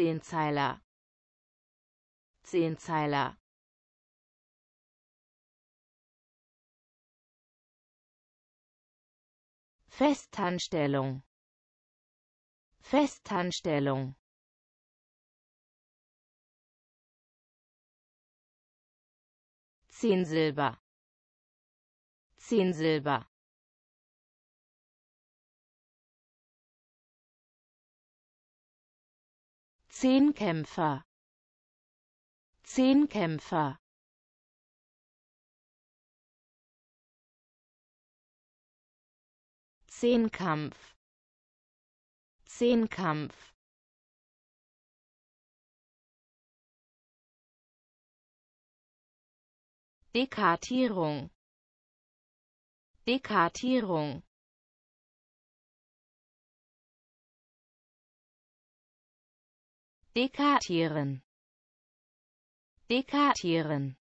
Zehnzeiler Zehnzeiler Festanstellung Festanstellung Zehn Silber Zehn Silber Zehnkämpfer Zehnkämpfer Zehnkampf Zehnkampf Dekartierung Dekartierung Dekatieren. Dekatieren.